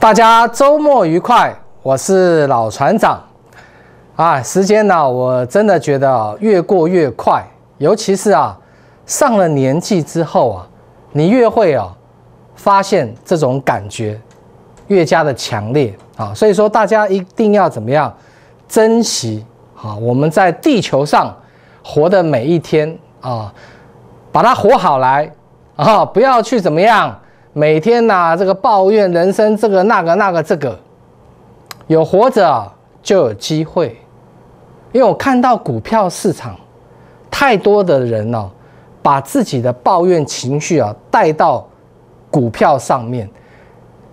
大家周末愉快，我是老船长啊。时间呢，我真的觉得啊，越过越快，尤其是啊，上了年纪之后啊，你越会啊，发现这种感觉越加的强烈啊。所以说，大家一定要怎么样，珍惜啊，我们在地球上活的每一天啊，把它活好来啊，不要去怎么样。每天呐，这个抱怨人生，这个那个那个这个，有活着就有机会。因为我看到股票市场，太多的人呢，把自己的抱怨情绪啊带到股票上面。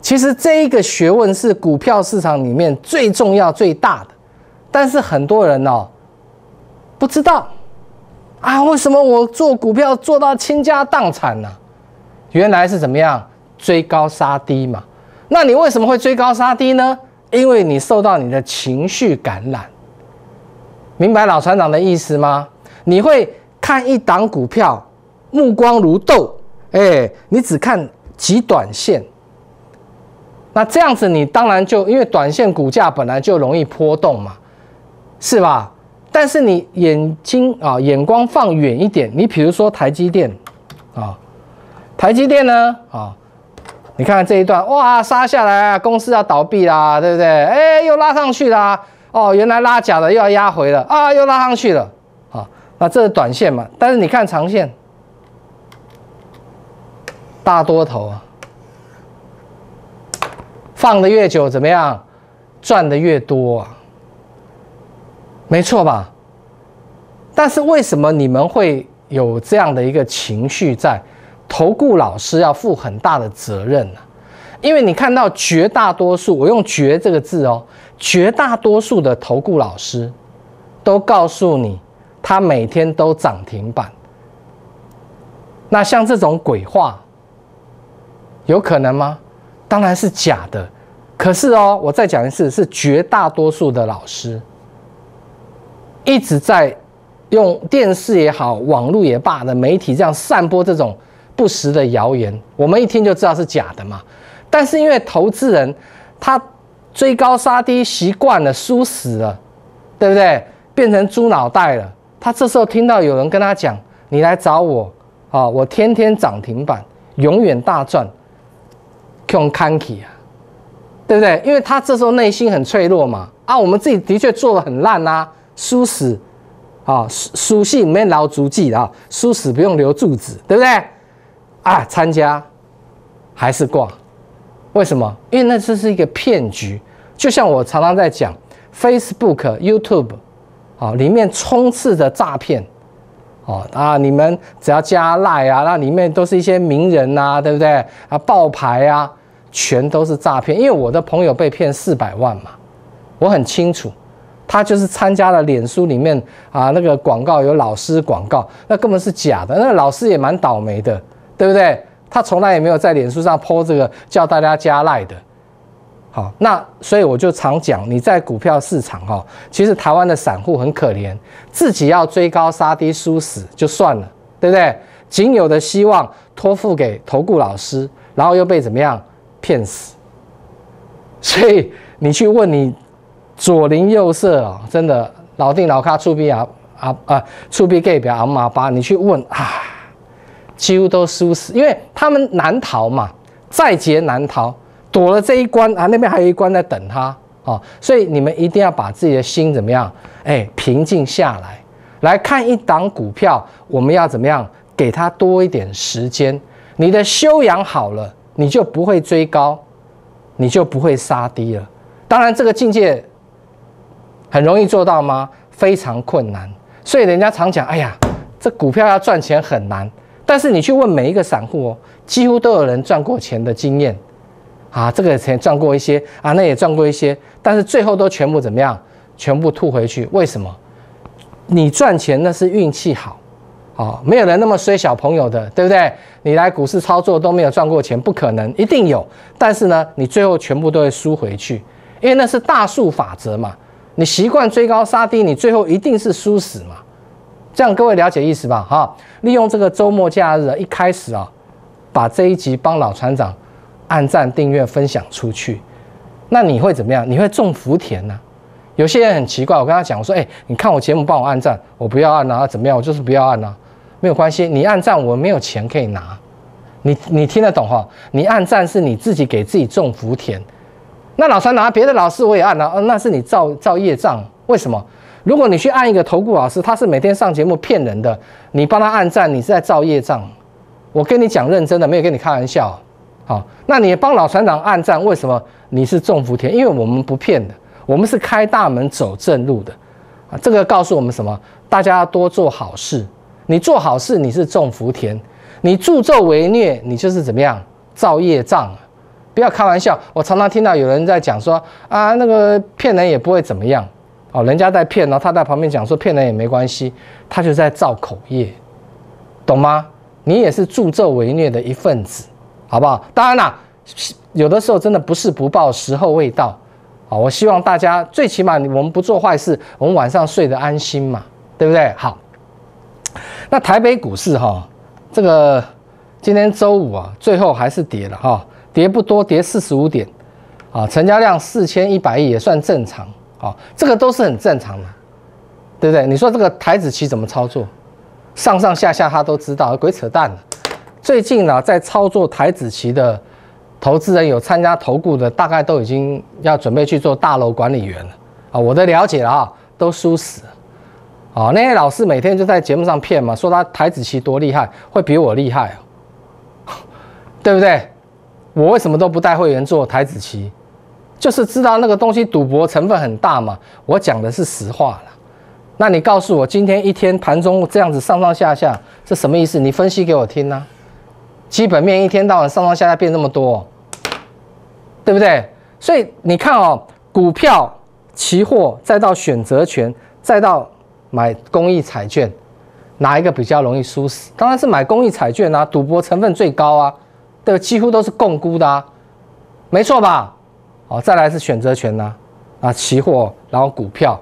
其实这一个学问是股票市场里面最重要最大的，但是很多人呢不知道啊，为什么我做股票做到倾家荡产呢？原来是怎么样？追高杀低嘛？那你为什么会追高杀低呢？因为你受到你的情绪感染，明白老船长的意思吗？你会看一档股票，目光如豆，哎，你只看极短线。那这样子你当然就因为短线股价本来就容易波动嘛，是吧？但是你眼睛啊眼光放远一点，你比如说台积电啊，台积电呢啊。你看这一段哇，杀下来啊，公司要倒闭啦，对不对？哎，又拉上去啦，哦，原来拉假的又要压回了啊，又拉上去了，好，那这是短线嘛？但是你看长线，大多头啊，放的越久怎么样，赚的越多，啊，没错吧？但是为什么你们会有这样的一个情绪在？投顾老师要负很大的责任呢，因为你看到绝大多数，我用“绝”这个字哦，绝大多数的投顾老师都告诉你，他每天都涨停板。那像这种鬼话，有可能吗？当然是假的。可是哦，我再讲一次，是绝大多数的老师一直在用电视也好、网络也罢的媒体这样散播这种。不实的谣言，我们一听就知道是假的嘛。但是因为投资人他追高杀低习惯了，输死了，对不对？变成猪脑袋了。他这时候听到有人跟他讲：“你来找我啊，我天天涨停板，永远大赚。”空砍机啊，对不对？因为他这时候内心很脆弱嘛。啊，我们自己的确做的很烂啊，输死啊，属性没留足迹啊，输死不用留住址，对不对？啊，参加还是挂？为什么？因为那这是一个骗局。就像我常常在讲，Facebook、YouTube，哦，里面充斥着诈骗。哦啊，你们只要加赖啊，那里面都是一些名人呐，对不对？啊，爆牌啊，全都是诈骗。因为我的朋友被骗四百万嘛，我很清楚，他就是参加了脸书里面啊那个广告，有老师广告，那根本是假的。那老师也蛮倒霉的。对不对？他从来也没有在脸书上泼这个叫大家加赖的。好，那所以我就常讲，你在股票市场哈，其实台湾的散户很可怜，自己要追高杀低输死就算了，对不对？仅有的希望托付给投顾老师，然后又被怎么样骗死？所以你去问你左邻右舍啊，真的老定老咖出鼻阿阿啊，出鼻 gay 表阿马八，你去问啊。几乎都输死，因为他们难逃嘛，在劫难逃，躲了这一关啊，那边还有一关在等他啊，所以你们一定要把自己的心怎么样？哎，平静下来，来看一档股票，我们要怎么样？给它多一点时间。你的修养好了，你就不会追高，你就不会杀低了。当然，这个境界很容易做到吗？非常困难。所以人家常讲，哎呀，这股票要赚钱很难。但是你去问每一个散户哦，几乎都有人赚过钱的经验，啊，这个钱赚过一些啊，那也赚过一些，但是最后都全部怎么样？全部吐回去。为什么？你赚钱那是运气好，啊，没有人那么衰小朋友的，对不对？你来股市操作都没有赚过钱，不可能，一定有。但是呢，你最后全部都会输回去，因为那是大数法则嘛。你习惯追高杀低，你最后一定是输死嘛。这样各位了解意思吧？哈，利用这个周末假日，一开始啊，把这一集帮老船长按赞、订阅、分享出去。那你会怎么样？你会种福田呢？有些人很奇怪，我跟他讲，我说：“哎，你看我节目帮我按赞，我不要按啊，怎么样？我就是不要按啊，没有关系，你按赞我没有钱可以拿。你你听得懂哈？你按赞是你自己给自己种福田。那老三拿别的，老四我也按了，那是你造造业障，为什么？”如果你去按一个投顾老师，他是每天上节目骗人的，你帮他按赞，你是在造业障。我跟你讲，认真的，没有跟你开玩笑。好，那你帮老船长按赞，为什么你是种福田？因为我们不骗的，我们是开大门走正路的。啊，这个告诉我们什么？大家多做好事。你做好事，你是种福田；你助纣为虐，你就是怎么样造业障。不要开玩笑。我常常听到有人在讲说啊，那个骗人也不会怎么样。哦，人家在骗然后他在旁边讲说骗人也没关系，他就在造口业，懂吗？你也是助纣为虐的一份子，好不好？当然啦，有的时候真的不是不报，时候未到。啊，我希望大家最起码我们不做坏事，我们晚上睡得安心嘛，对不对？好，那台北股市哈，这个今天周五啊，最后还是跌了哈，跌不多，跌四十五点，啊，成交量四千一百亿也算正常。哦，这个都是很正常的，对不对？你说这个台子棋怎么操作？上上下下他都知道，鬼扯淡的。最近呢，在操作台子棋的投资人有参加投顾的，大概都已经要准备去做大楼管理员了啊！我的了解啊，都输死。啊，那些老师每天就在节目上骗嘛，说他台子棋多厉害，会比我厉害啊，对不对？我为什么都不带会员做台子棋？就是知道那个东西赌博成分很大嘛，我讲的是实话了。那你告诉我，今天一天盘中这样子上上下下，是什么意思？你分析给我听呢？基本面一天到晚上上下下变那么多，对不对？所以你看哦，股票、期货，再到选择权，再到买公益彩券，哪一个比较容易输死？当然是买公益彩券啊，赌博成分最高啊，对，几乎都是共估的，啊，没错吧？哦，再来是选择权呐，啊，期货，然后股票，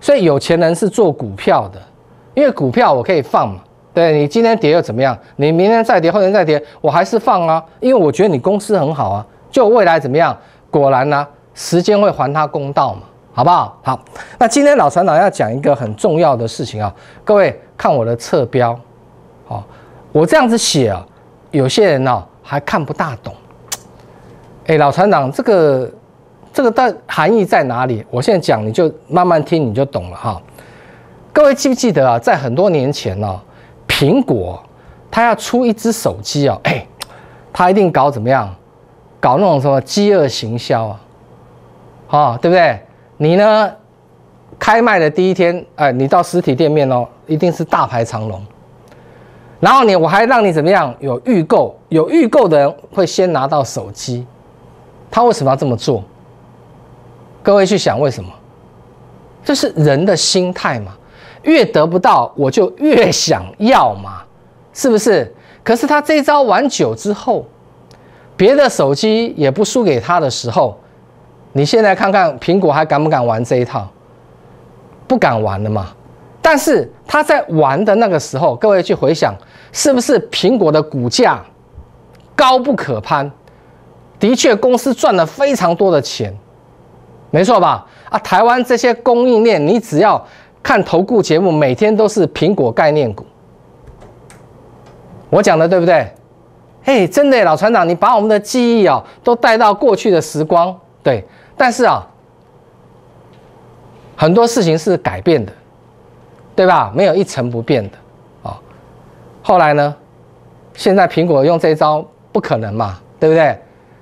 所以有钱人是做股票的，因为股票我可以放嘛，对你今天跌又怎么样？你明天再跌，后天再跌，我还是放啊，因为我觉得你公司很好啊，就未来怎么样？果然呢，时间会还他公道嘛，好不好？好，那今天老船长要讲一个很重要的事情啊，各位看我的侧标，哦，我这样子写啊，有些人呢还看不大懂，哎，老船长这个。这个的含义在哪里？我现在讲，你就慢慢听，你就懂了哈。各位记不记得啊？在很多年前呢，苹果它要出一只手机啊，哎，它一定搞怎么样？搞那种什么饥饿行销啊？啊，对不对？你呢，开卖的第一天，哎，你到实体店面哦，一定是大排长龙。然后你我还让你怎么样？有预购，有预购的人会先拿到手机。他为什么要这么做？各位去想为什么？这是人的心态嘛，越得不到我就越想要嘛，是不是？可是他这一招玩久之后，别的手机也不输给他的时候，你现在看看苹果还敢不敢玩这一套？不敢玩了嘛。但是他在玩的那个时候，各位去回想，是不是苹果的股价高不可攀？的确，公司赚了非常多的钱。没错吧？啊，台湾这些供应链，你只要看投顾节目，每天都是苹果概念股。我讲的对不对？哎，真的，老船长，你把我们的记忆哦，都带到过去的时光。对，但是啊，很多事情是改变的，对吧？没有一成不变的啊。后来呢？现在苹果用这招不可能嘛？对不对？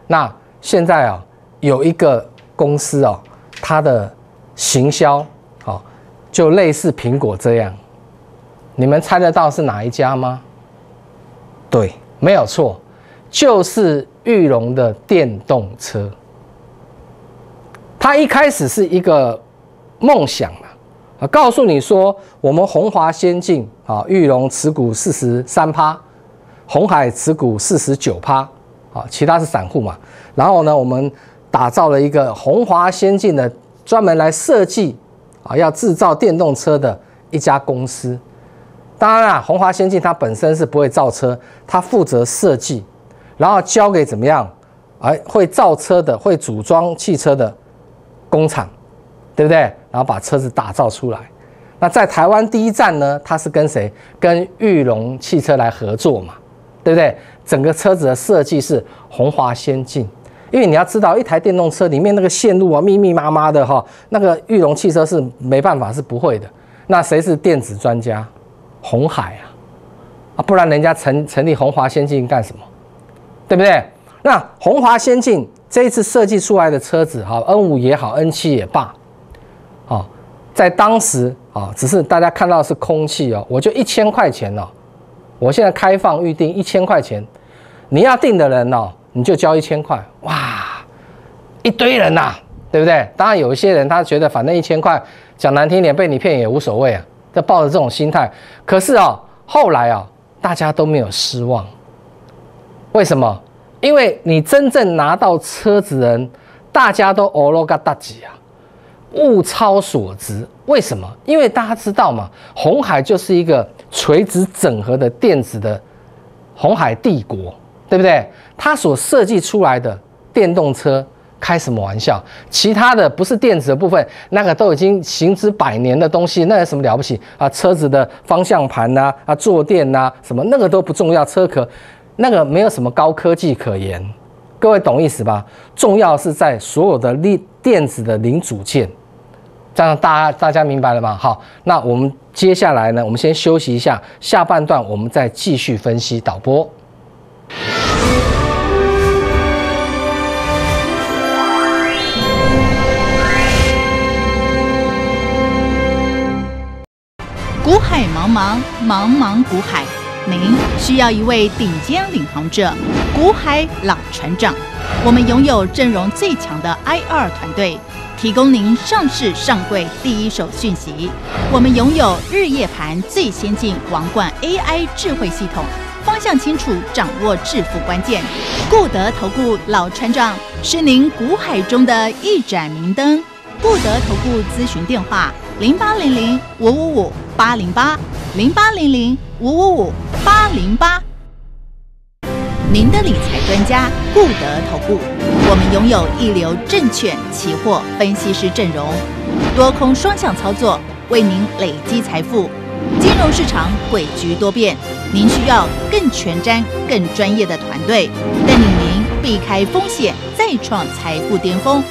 那现在啊，有一个。公司哦，它的行销哦，就类似苹果这样，你们猜得到是哪一家吗？对，没有错，就是玉龙的电动车。它一开始是一个梦想嘛，啊，告诉你说，我们红华先进啊，玉龙持股四十三趴，红海持股四十九趴，啊，其他是散户嘛。然后呢，我们。打造了一个宏华先进的专门来设计啊，要制造电动车的一家公司。当然啊，宏华先进它本身是不会造车，它负责设计，然后交给怎么样？哎，会造车的、会组装汽车的工厂，对不对？然后把车子打造出来。那在台湾第一站呢，它是跟谁？跟裕隆汽车来合作嘛，对不对？整个车子的设计是宏华先进。因为你要知道，一台电动车里面那个线路啊，密密麻麻的哈，那个裕隆汽车是没办法，是不会的。那谁是电子专家？红海啊，啊，不然人家成成立红华先进干什么？对不对？那红华先进这一次设计出来的车子哈，N 五也好，N 七也罢，啊，在当时啊，只是大家看到是空气哦，我就一千块钱哦，我现在开放预定一千块钱，你要订的人哦。你就交一千块，哇，一堆人呐，对不对？当然有一些人他觉得反正一千块，讲难听点被你骗也无所谓啊，就抱着这种心态。可是啊，后来啊，大家都没有失望，为什么？因为你真正拿到车子人，大家都哦罗嘎大吉啊，物超所值。为什么？因为大家知道嘛，红海就是一个垂直整合的电子的红海帝国。对不对？它所设计出来的电动车，开什么玩笑？其他的不是电子的部分，那个都已经行之百年的东西，那有什么了不起啊？车子的方向盘呐，啊，坐垫呐，什么那个都不重要，车壳那个没有什么高科技可言。各位懂意思吧？重要是在所有的力电子的零组件。这样大家大家明白了吗？好，那我们接下来呢，我们先休息一下，下半段我们再继续分析导播。古海茫茫，茫茫古海，您需要一位顶尖领航者——古海老船长。我们拥有阵容最强的 I 二团队，提供您上市上柜第一手讯息。我们拥有日夜盘最先进王冠 AI 智慧系统。方向清楚，掌握致富关键。固德投顾老船长是您股海中的一盏明灯。固德投顾咨询电话：零八零零五五五八零八零八零零五五五八零八。您的理财专家固德投顾，我们拥有一流证券期货分析师阵容，多空双向操作，为您累积财富。金融市场诡谲多变，您需要更全瞻、更专业的团队带领您避开风险，再创财富巅峰。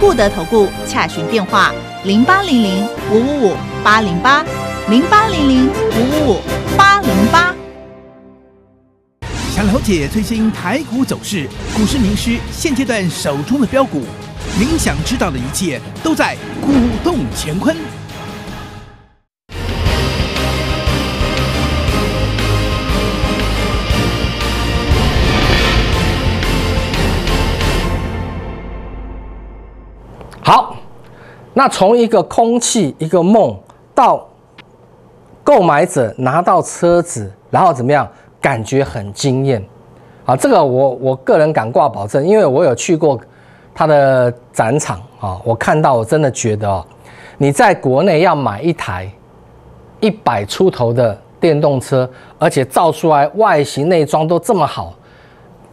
固德投顾，洽询电话：零八零零五五五八零八，零八零零五五五八零八。想了解最新台股走势，股市名师现阶段手中的标股，您想知道的一切都在《股动乾坤》。那从一个空气一个梦到购买者拿到车子，然后怎么样？感觉很惊艳，啊，这个我我个人敢挂保证，因为我有去过他的展场啊，我看到我真的觉得哦，你在国内要买一台一百出头的电动车，而且造出来外形内装都这么好，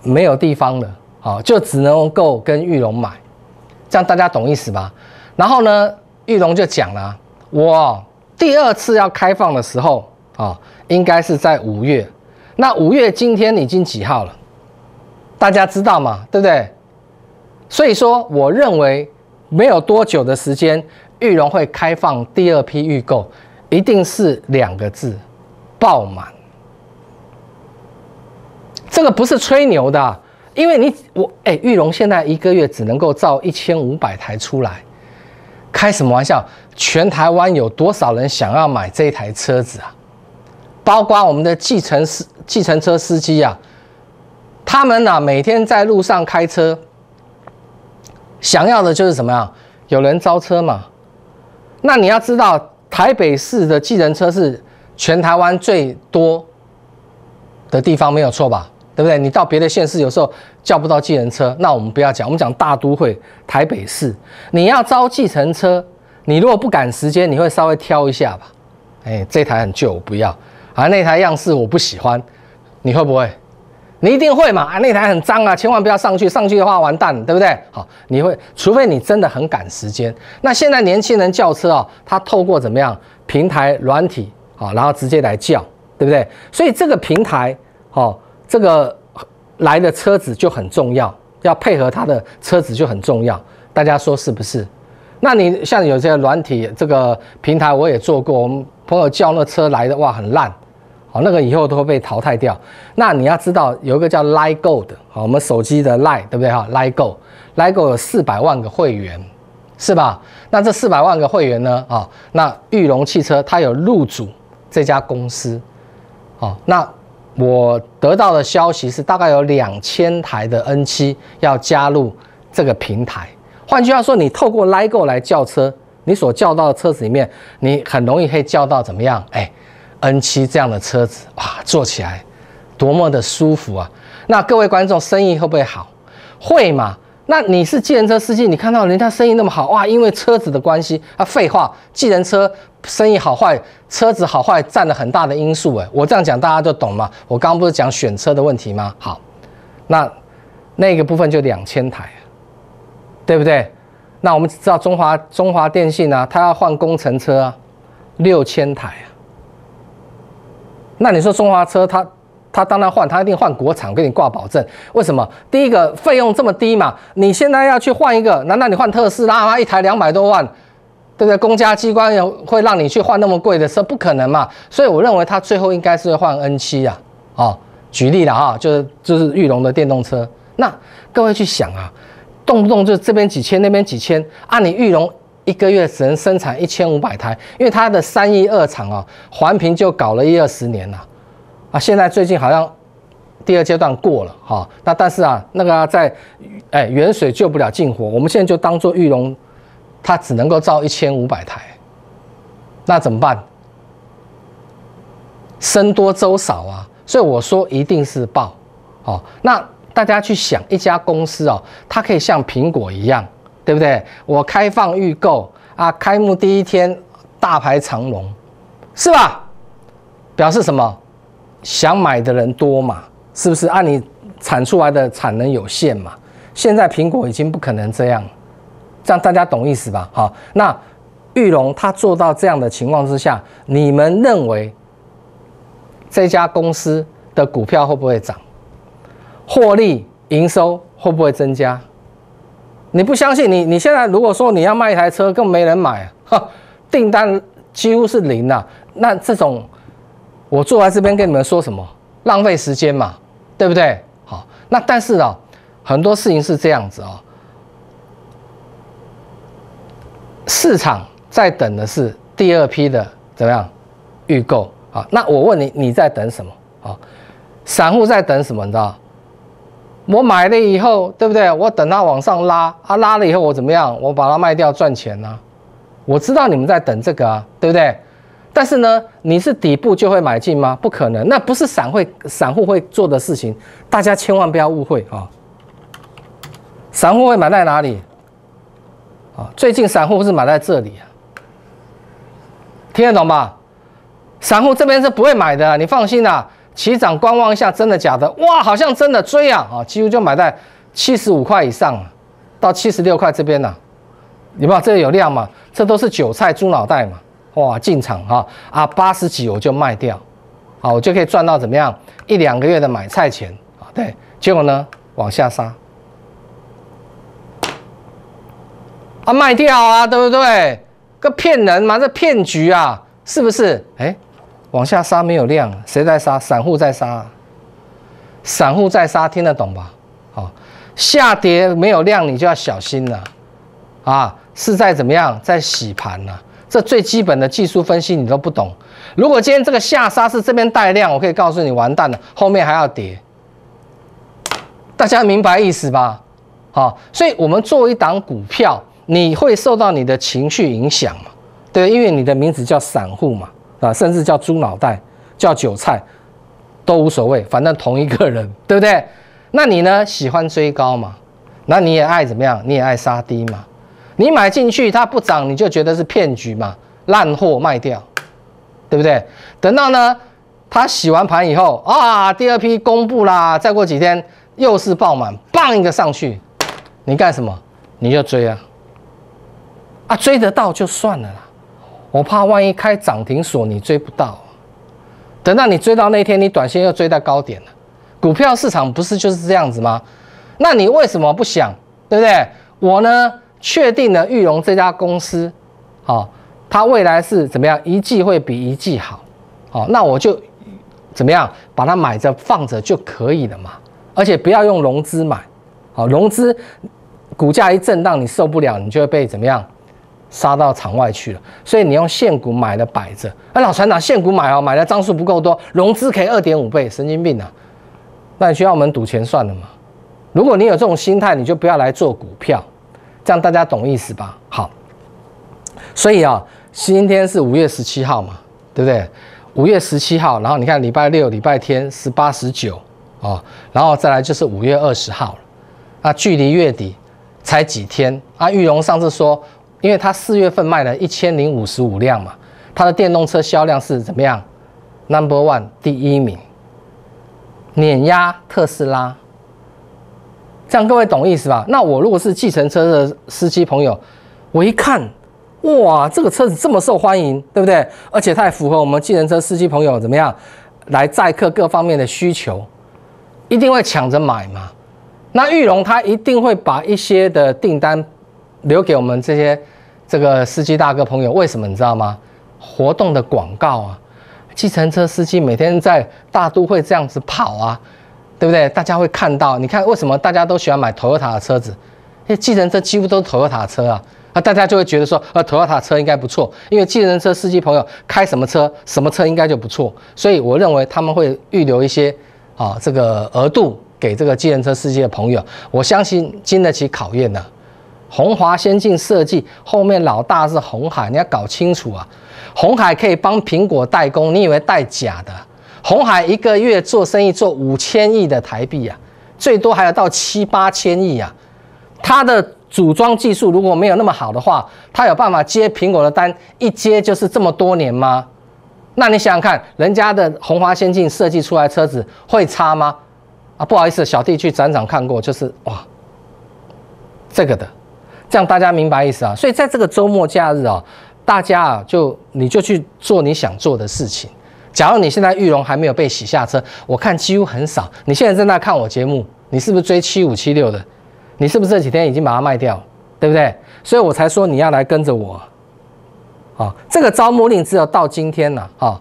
没有地方了啊，就只能够跟玉龙买，这样大家懂意思吧？然后呢，玉龙就讲了，我第二次要开放的时候啊，应该是在五月。那五月今天已经几号了？大家知道嘛，对不对？所以说，我认为没有多久的时间，玉龙会开放第二批预购，一定是两个字，爆满。这个不是吹牛的，因为你我哎，玉龙现在一个月只能够造一千五百台出来。开什么玩笑？全台湾有多少人想要买这台车子啊？包括我们的计程司、计程车司机啊，他们呢每天在路上开车，想要的就是什么啊，有人招车嘛？那你要知道，台北市的计程车是全台湾最多的地方，没有错吧？对不对？你到别的县市有时候叫不到计程车，那我们不要讲，我们讲大都会台北市，你要招计程车，你如果不赶时间，你会稍微挑一下吧？哎，这台很旧，我不要；啊，那台样式我不喜欢，你会不会？你一定会嘛？啊，那台很脏啊，千万不要上去，上去的话完蛋，对不对？好，你会，除非你真的很赶时间。那现在年轻人叫车哦，他透过怎么样平台软体，好，然后直接来叫，对不对？所以这个平台，好。这个来的车子就很重要，要配合他的车子就很重要，大家说是不是？那你像有些软体这个平台我也做过，我们朋友叫那车来的哇很烂，好那个以后都会被淘汰掉。那你要知道有一个叫 Lego 的，好我们手机的 L e i 对不对哈 Lego，Lego 有四百万个会员是吧？那这四百万个会员呢啊，那裕隆汽车它有入主这家公司，好那。我得到的消息是，大概有两千台的 N7 要加入这个平台。换句话说，你透过 Lego 来叫车，你所叫到的车子里面，你很容易可以叫到怎么样？哎，N7 这样的车子，哇，坐起来多么的舒服啊！那各位观众，生意会不会好？会吗？那你是计程人车司机，你看到人家生意那么好哇，因为车子的关系啊，废话，计程人车生意好坏，车子好坏占了很大的因素诶，我这样讲大家就懂嘛。我刚刚不是讲选车的问题吗？好，那那个部分就两千台，对不对？那我们知道中华中华电信啊，它要换工程车，六千台啊。那你说中华车它他当然换，他一定换国产给你挂保证。为什么？第一个费用这么低嘛，你现在要去换一个，难道你换特斯拉吗？一台两百多万，对不对？公家机关有会让你去换那么贵的车，不可能嘛。所以我认为他最后应该是换 n 七啊。哦，举例了哈，就是就是玉龙的电动车。那各位去想啊，动不动就这边几千那边几千啊？你玉龙一个月只能生产一千五百台，因为它的三一二厂啊，环评就搞了一二十年了。啊，现在最近好像第二阶段过了哈，那但是啊，那个在哎，远水救不了近火。我们现在就当做玉龙，它只能够造一千五百台，那怎么办？僧多粥少啊，所以我说一定是爆哦。那大家去想一家公司哦，它可以像苹果一样，对不对？我开放预购啊，开幕第一天大排长龙，是吧？表示什么？想买的人多嘛？是不是？按你产出来的产能有限嘛？现在苹果已经不可能这样，样大家懂意思吧？好，那玉龙他做到这样的情况之下，你们认为这家公司的股票会不会涨？获利、营收会不会增加？你不相信你？你现在如果说你要卖一台车，更没人买，哈，订单几乎是零了。那这种。我坐在这边跟你们说什么？浪费时间嘛，对不对？好，那但是啊，很多事情是这样子啊。市场在等的是第二批的怎么样预购啊？那我问你，你在等什么啊？散户在等什么？你知道？我买了以后，对不对？我等它往上拉，它拉了以后我怎么样？我把它卖掉赚钱呢？我知道你们在等这个，啊，对不对？但是呢，你是底部就会买进吗？不可能，那不是散会散户会做的事情。大家千万不要误会啊！散户会买在哪里？啊，最近散户是买在这里啊，听得懂吧？散户这边是不会买的，你放心啦。起涨观望一下，真的假的？哇，好像真的追啊！啊，几乎就买在七十五块以上啊，到七十六块这边你有没有？这有量嘛？这都是韭菜猪脑袋嘛？哇，进场哈啊，八十几我就卖掉，好，我就可以赚到怎么样一两个月的买菜钱啊？对，结果呢往下杀，啊卖掉啊，对不对？个骗人嘛，这骗局啊，是不是？哎，往下杀没有量，谁在杀？散户在杀，散户在杀，听得懂吧？好，下跌没有量，你就要小心了啊，是在怎么样，在洗盘呢？这最基本的技术分析你都不懂，如果今天这个下杀是这边带量，我可以告诉你完蛋了，后面还要跌。大家明白意思吧？好，所以我们做一档股票，你会受到你的情绪影响嘛？对，因为你的名字叫散户嘛，啊，甚至叫猪脑袋、叫韭菜都无所谓，反正同一个人，对不对？那你呢，喜欢追高嘛？那你也爱怎么样？你也爱杀低嘛？你买进去，它不涨，你就觉得是骗局嘛？烂货卖掉，对不对？等到呢，它洗完盘以后啊，第二批公布啦，再过几天又是爆满，棒一个上去，你干什么？你就追啊！啊，追得到就算了啦，我怕万一开涨停锁，你追不到。等到你追到那天，你短线又追到高点了，股票市场不是就是这样子吗？那你为什么不想？对不对？我呢？确定了玉龙这家公司，好，它未来是怎么样一季会比一季好，好，那我就怎么样把它买着放着就可以了嘛。而且不要用融资买，好，融资股价一震荡你受不了，你就会被怎么样杀到场外去了。所以你用现股买的摆着，哎，老船长，现股买哦，买的张数不够多，融资可以二点五倍，神经病啊！那你需要我们赌钱算了嘛？如果你有这种心态，你就不要来做股票。这样大家懂意思吧？好，所以啊，今天是五月十七号嘛，对不对？五月十七号，然后你看礼拜六、礼拜天十八十九哦，然后再来就是五月二十号那距离月底才几天？阿玉龙上次说，因为他四月份卖了一千零五十五辆嘛，他的电动车销量是怎么样？Number one 第一名，碾压特斯拉。样各位懂意思吧？那我如果是计程车的司机朋友，我一看，哇，这个车子这么受欢迎，对不对？而且它也符合我们计程车司机朋友怎么样来载客各方面的需求，一定会抢着买嘛。那玉龙他一定会把一些的订单留给我们这些这个司机大哥朋友。为什么你知道吗？活动的广告啊，计程车司机每天在大都会这样子跑啊。对不对？大家会看到，你看为什么大家都喜欢买 Toyota 的车子？因为计程车几乎都是 Toyota 车啊，啊，大家就会觉得说，呃，Toyota 车应该不错，因为计程车司机朋友开什么车，什么车应该就不错。所以我认为他们会预留一些啊这个额度给这个计程车司机的朋友，我相信经得起考验的。鸿华先进设计后面老大是红海，你要搞清楚啊，红海可以帮苹果代工，你以为代假的？红海一个月做生意做五千亿的台币啊，最多还要到七八千亿啊。他的组装技术如果没有那么好的话，他有办法接苹果的单，一接就是这么多年吗？那你想想看，人家的红华先进设计出来车子会差吗？啊，不好意思，小弟去展场看过，就是哇，这个的，这样大家明白意思啊。所以在这个周末假日啊，大家啊就你就去做你想做的事情。假如你现在玉龙还没有被洗下车，我看几乎很少。你现在在那看我节目，你是不是追七五七六的？你是不是这几天已经把它卖掉？对不对？所以我才说你要来跟着我。啊，这个招募令只有到今天了。啊，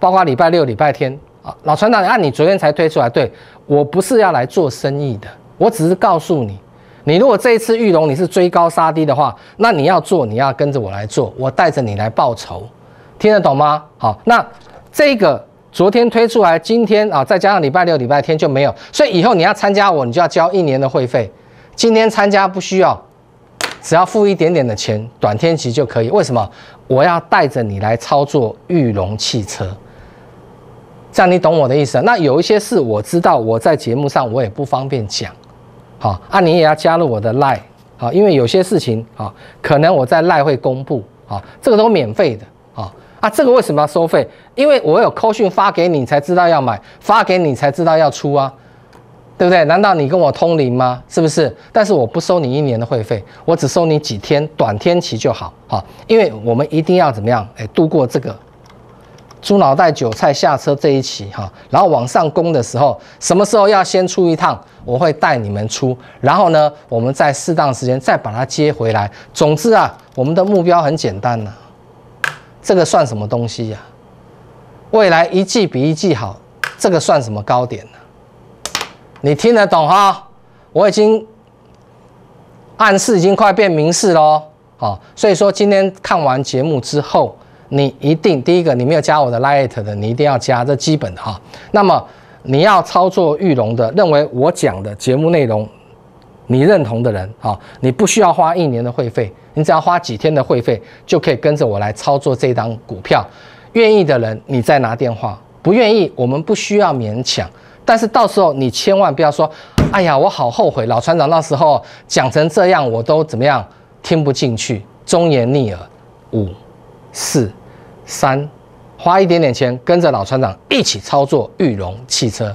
包括礼拜六、礼拜天。啊，老船长，你按你昨天才推出来。对我不是要来做生意的，我只是告诉你，你如果这一次玉龙你是追高杀低的话，那你要做，你要跟着我来做，我带着你来报仇，听得懂吗？好，那。这个昨天推出来，今天啊，再加上礼拜六、礼拜天就没有，所以以后你要参加我，你就要交一年的会费。今天参加不需要，只要付一点点的钱，短天期就可以。为什么？我要带着你来操作玉龙汽车，这样你懂我的意思。那有一些事我知道，我在节目上我也不方便讲，好，啊，你也要加入我的赖，好，因为有些事情啊，可能我在赖会公布，啊，这个都免费的，啊。那这个为什么要收费？因为我有扣讯发给你才知道要买，发给你才知道要出啊，对不对？难道你跟我通灵吗？是不是？但是我不收你一年的会费，我只收你几天短天期就好哈。因为我们一定要怎么样？哎，度过这个猪脑袋韭菜下车这一期哈，然后往上攻的时候，什么时候要先出一趟，我会带你们出，然后呢，我们在适当时间再把它接回来。总之啊，我们的目标很简单呐。这个算什么东西呀？未来一季比一季好，这个算什么高点呢？你听得懂哈？我已经暗示已经快变明示喽，好，所以说今天看完节目之后，你一定第一个，你没有加我的 light 的，你一定要加，这基本的哈。那么你要操作玉龙的，认为我讲的节目内容你认同的人，啊，你不需要花一年的会费。你只要花几天的会费，就可以跟着我来操作这张股票。愿意的人，你再拿电话；不愿意，我们不需要勉强。但是到时候你千万不要说：“哎呀，我好后悔，老船长那时候讲成这样，我都怎么样，听不进去，忠言逆耳。”五、四、三，花一点点钱，跟着老船长一起操作玉龙汽车。